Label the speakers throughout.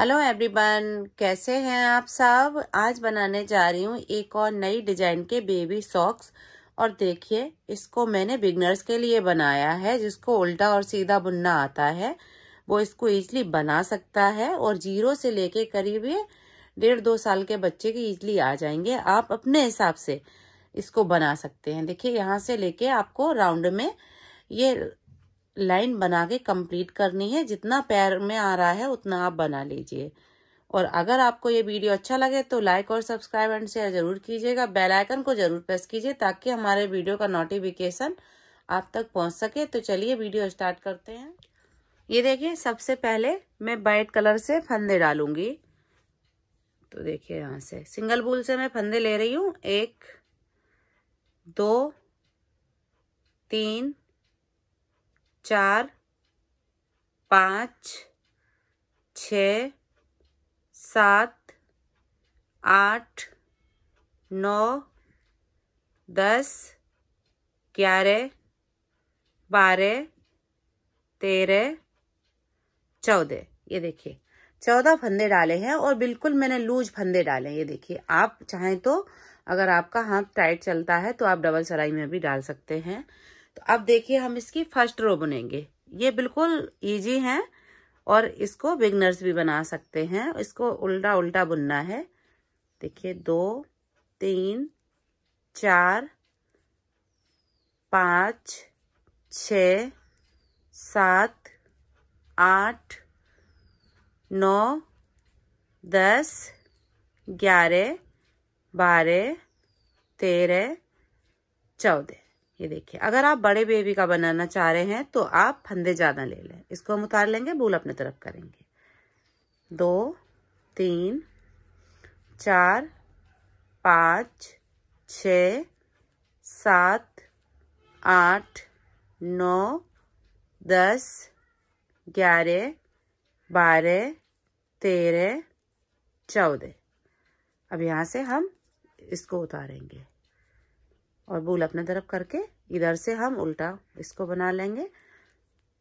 Speaker 1: hello everyone कैसे हैं आप सब आज बनाने जा रही हूँ एक और नई डिजाइन के बेबी सॉक्स और देखिए इसको मैंने बिगनर्स के लिए बनाया है जिसको उल्टा और सीधा बुनना आता है वो इसको इजली बना सकता है और जीरो से लेके करीब ये डेढ़ दो साल के बच्चे की इजली आ जाएंगे आप अपने हिसाब से इसको बना सकते हैं देखिए यहाँ से लेके आपको राउंड में ये लाइन बना के कम्प्लीट करनी है जितना पैर में आ रहा है उतना आप बना लीजिए और अगर आपको ये वीडियो अच्छा लगे तो लाइक और सब्सक्राइब एंड शेयर जरूर कीजिएगा बेल आइकन को जरूर प्रेस कीजिए ताकि हमारे वीडियो का नोटिफिकेशन आप तक पहुंच सके तो चलिए वीडियो स्टार्ट करते हैं ये देखिए सबसे पहले मैं वाइट कलर से फंदे डालूंगी तो देखिए यहाँ से सिंगल बुल से मैं फंदे ले रही हूँ एक दो तीन चार पाँच छ सात आठ नौ दस ग्यारह बारह तेरह चौदह ये देखिए चौदह फंदे डाले हैं और बिल्कुल मैंने लूज फंदे डाले हैं ये देखिए आप चाहें तो अगर आपका हाथ टाइट चलता है तो आप डबल सराई में भी डाल सकते हैं तो अब देखिए हम इसकी फर्स्ट रो बुनेंगे ये बिल्कुल इजी है और इसको बिगनर्स भी बना सकते हैं इसको उल्टा उल्टा बुनना है देखिए दो तीन चार पाँच छ सात आठ नौ दस ग्यारह बारह तेरह चौदह ये देखिए अगर आप बड़े बेबी का बनाना चाह रहे हैं तो आप फंदे ज़्यादा ले लें इसको हम उतार लेंगे भूल अपने तरफ करेंगे दो तीन चार पाँच छ सात आठ नौ दस ग्यारह बारह तेरह चौदह अब यहाँ से हम इसको उतारेंगे और बुल अपने तरफ करके इधर से हम उल्टा इसको बना लेंगे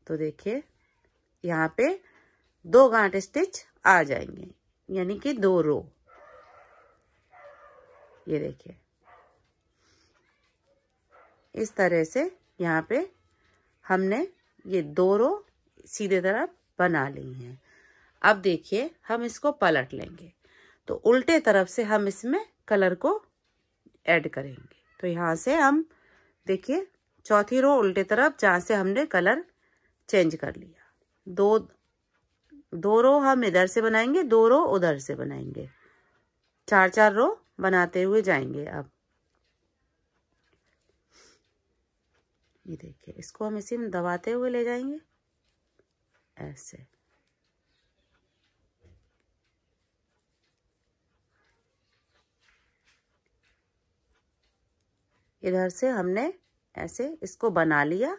Speaker 1: तो देखिए यहाँ पे दो गांठ स्टिच आ जाएंगे यानी कि दो रो ये देखिए इस तरह से यहाँ पे हमने ये दो रो सीधे तरफ बना ली हैं अब देखिए हम इसको पलट लेंगे तो उल्टे तरफ से हम इसमें कलर को ऐड करेंगे तो यहाँ से हम देखिए चौथी रो उल्टे तरफ जहाँ से हमने कलर चेंज कर लिया दो दो रो हम इधर से बनाएंगे दो रो उधर से बनाएंगे चार चार रो बनाते हुए जाएंगे अब ये देखिए इसको हम इसी में दबाते हुए ले जाएंगे ऐसे इधर से हमने ऐसे इसको बना लिया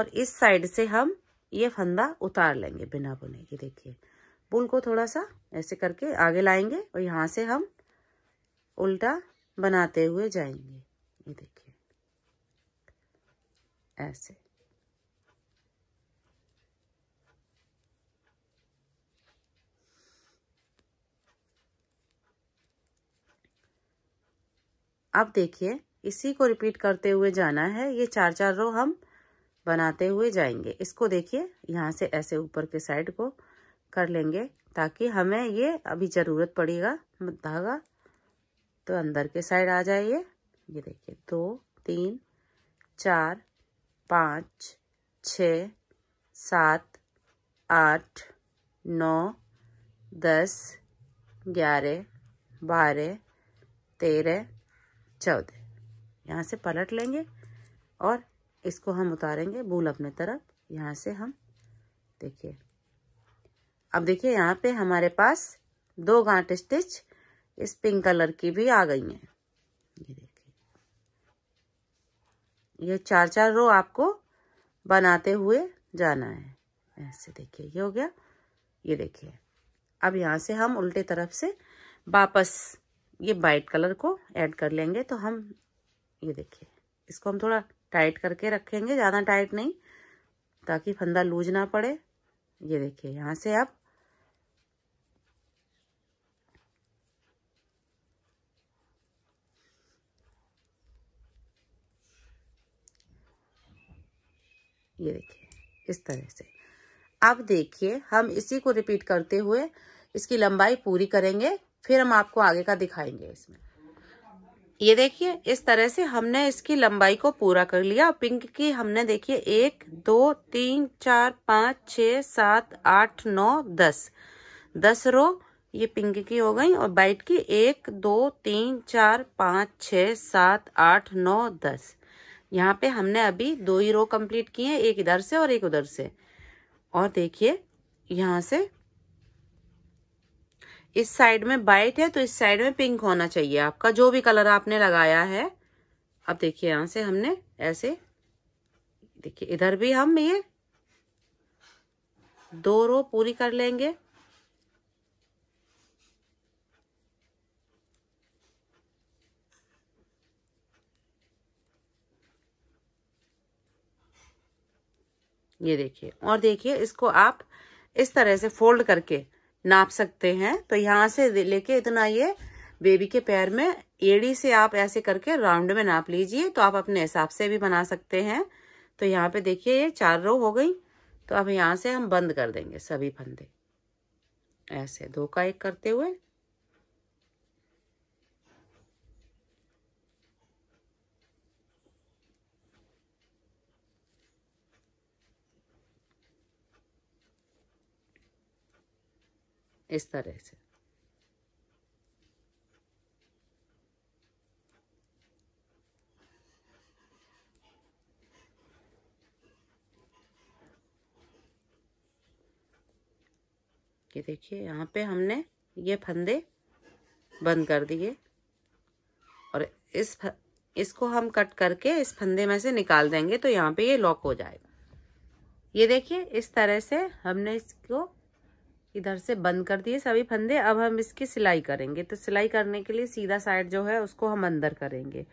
Speaker 1: और इस साइड से हम ये फंदा उतार लेंगे बिना बुने के देखिए बुल को थोड़ा सा ऐसे करके आगे लाएंगे और यहाँ से हम उल्टा बनाते हुए जाएंगे ये देखिए ऐसे अब देखिए इसी को रिपीट करते हुए जाना है ये चार चार रो हम बनाते हुए जाएंगे इसको देखिए यहाँ से ऐसे ऊपर के साइड को कर लेंगे ताकि हमें ये अभी ज़रूरत पड़ेगा धागा तो अंदर के साइड आ जाइए ये देखिए दो तीन चार पाँच छ सात आठ नौ दस ग्यारह बारह तेरह चौदह यहाँ से पलट लेंगे और इसको हम उतारेंगे बूल अपने तरफ यहाँ से हम देखिए अब देखिए यहाँ पे हमारे पास दो गांठ स्टिच इस पिंक कलर की भी आ गई हैं ये देखिए ये चार चार रो आपको बनाते हुए जाना है ऐसे देखिए ये हो गया ये देखिए अब यहाँ से हम उल्टे तरफ से वापस ये वाइट कलर को ऐड कर लेंगे तो हम ये देखिए इसको हम थोड़ा टाइट करके रखेंगे ज़्यादा टाइट नहीं ताकि फंदा लूज ना पड़े ये देखिए यहाँ से आप ये देखिए इस तरह से अब देखिए हम इसी को रिपीट करते हुए इसकी लंबाई पूरी करेंगे फिर हम आपको आगे का दिखाएंगे इसमें ये देखिए इस तरह से हमने इसकी लंबाई को पूरा कर लिया पिंक की हमने देखिए एक दो तीन चार पाँच छ सात आठ नौ दस दस रो ये पिंक की हो गई और वाइट की एक दो तीन चार पाँच छ सात आठ नौ दस यहाँ पे हमने अभी दो ही रो कंप्लीट किए हैं एक इधर से और एक उधर से और देखिए यहाँ से इस साइड में वाइट है तो इस साइड में पिंक होना चाहिए आपका जो भी कलर आपने लगाया है अब देखिए यहाँ से हमने ऐसे देखिए इधर भी हम ये दो रो पूरी कर लेंगे ये देखिए और देखिए इसको आप इस तरह से फोल्ड करके नाप सकते हैं तो यहाँ से लेके इतना ये बेबी के पैर में एड़ी से आप ऐसे करके राउंड में नाप लीजिए तो आप अपने हिसाब से भी बना सकते हैं तो यहाँ पे देखिए ये चार रो हो गई तो अब यहाँ से हम बंद कर देंगे सभी फंदे ऐसे धोखा एक करते हुए इस तरह से कि देखिए यहाँ पे हमने ये फंदे बंद कर दिए और इस फ... इसको हम कट करके इस फंदे में से निकाल देंगे तो यहाँ पे ये लॉक हो जाएगा ये देखिए इस तरह से हमने इसको इधर से बंद कर दिए सभी फंदे अब हम इसकी सिलाई करेंगे तो सिलाई करने के लिए सीधा साइड जो है उसको हम अंदर करेंगे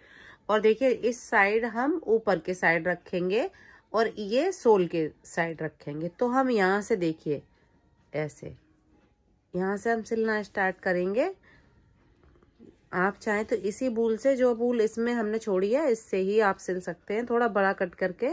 Speaker 1: और देखिए इस साइड हम ऊपर के साइड रखेंगे और ये सोल के साइड रखेंगे तो हम यहाँ से देखिए ऐसे यहाँ से हम सिलना स्टार्ट करेंगे आप चाहें तो इसी बूल से जो बूल इसमें हमने छोड़ी है इससे ही आप सिल सकते हैं थोड़ा बड़ा कट करके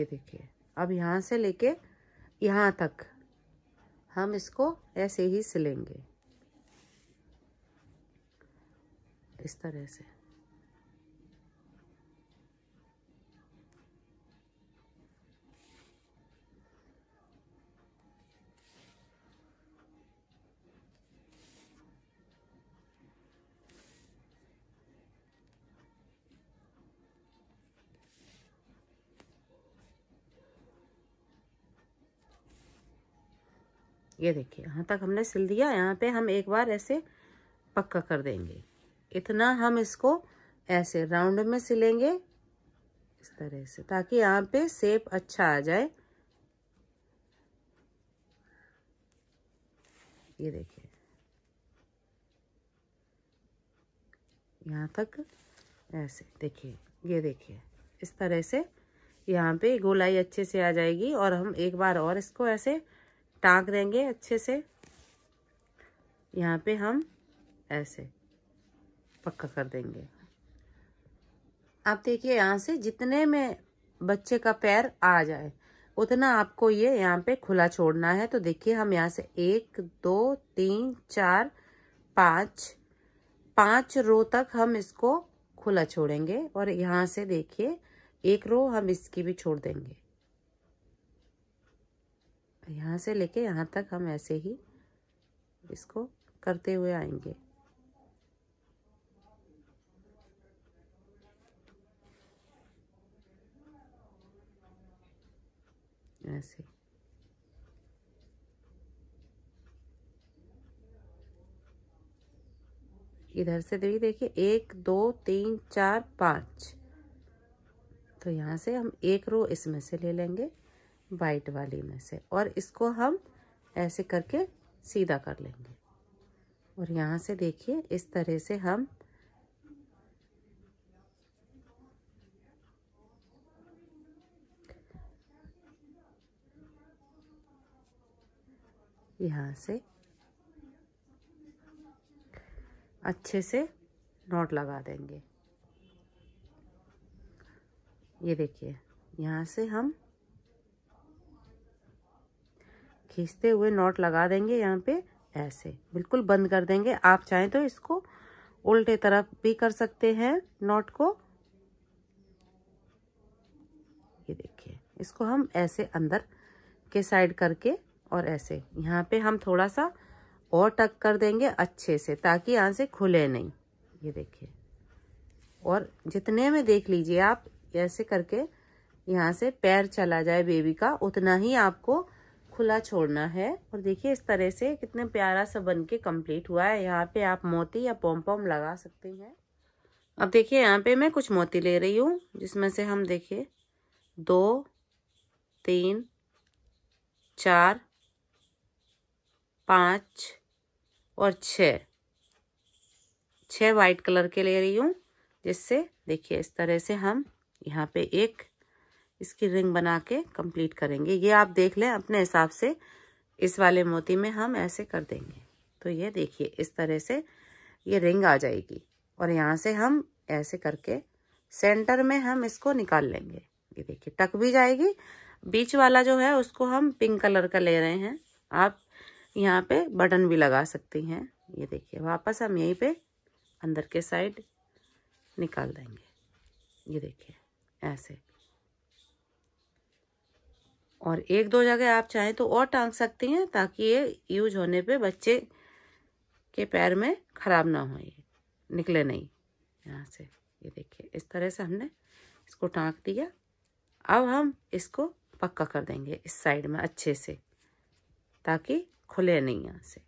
Speaker 1: ये देखिए अब यहाँ से लेके यहाँ तक हम इसको ऐसे ही सिलेंगे इस तरह से ये देखिए यहाँ तक हमने सिल दिया यहाँ पे हम एक बार ऐसे पक्का कर देंगे इतना हम इसको ऐसे राउंड में सिलेंगे इस तरह से ताकि यहाँ पे सेप अच्छा आ जाए ये देखिए यहाँ तक ऐसे देखिए ये देखिए इस तरह से यहाँ पे गोलाई अच्छे से आ जाएगी और हम एक बार और इसको ऐसे टाँग देंगे अच्छे से यहाँ पे हम ऐसे पक्का कर देंगे आप देखिए यहाँ से जितने में बच्चे का पैर आ जाए उतना आपको ये यहाँ पे खुला छोड़ना है तो देखिए हम यहाँ से एक दो तीन चार पाँच पाँच रो तक हम इसको खुला छोड़ेंगे और यहाँ से देखिए एक रो हम इसकी भी छोड़ देंगे यहाँ से लेके यहाँ तक हम ऐसे ही इसको करते हुए आएंगे ऐसे इधर से देखिए देखिए एक दो तीन चार पाँच तो यहाँ से हम एक रो इसमें से ले लेंगे वाइट वाली में से और इसको हम ऐसे करके सीधा कर लेंगे और यहाँ से देखिए इस तरह से हम यहाँ से अच्छे से नॉट लगा देंगे ये देखिए यहाँ से हम खींचते हुए नॉट लगा देंगे यहाँ पे ऐसे बिल्कुल बंद कर देंगे आप चाहें तो इसको उल्टे तरफ भी कर सकते हैं नॉट को ये देखिए इसको हम ऐसे अंदर के साइड करके और ऐसे यहाँ पे हम थोड़ा सा और टक कर देंगे अच्छे से ताकि यहाँ से खुले नहीं ये देखिए और जितने में देख लीजिए आप ऐसे करके यहाँ से पैर चला जाए बेबी का उतना ही आपको खुला छोड़ना है और देखिए इस तरह से कितने प्यारा सा बन के कम्प्लीट हुआ है यहाँ पे आप मोती या पोम पॉम लगा सकते हैं अब देखिए यहाँ पे मैं कुछ मोती ले रही हूँ जिसमें से हम देखिए दो तीन चार पाँच और छ छः वाइट कलर के ले रही हूँ जिससे देखिए इस तरह से हम यहाँ पे एक इसकी रिंग बना के कंप्लीट करेंगे ये आप देख लें अपने हिसाब से इस वाले मोती में हम ऐसे कर देंगे तो ये देखिए इस तरह से ये रिंग आ जाएगी और यहाँ से हम ऐसे करके सेंटर में हम इसको निकाल लेंगे ये देखिए टक भी जाएगी बीच वाला जो है उसको हम पिंक कलर का ले रहे हैं आप यहाँ पे बटन भी लगा सकती हैं ये देखिए वापस हम यहीं पे अंदर के साइड निकाल देंगे ये देखिए ऐसे और एक दो जगह आप चाहें तो और टांग सकती हैं ताकि ये यूज होने पे बच्चे के पैर में ख़राब ना हो ये निकले नहीं यहाँ से ये देखिए इस तरह से हमने इसको टाँग दिया अब हम इसको पक्का कर देंगे इस साइड में अच्छे से ताकि खुले नहीं यहाँ से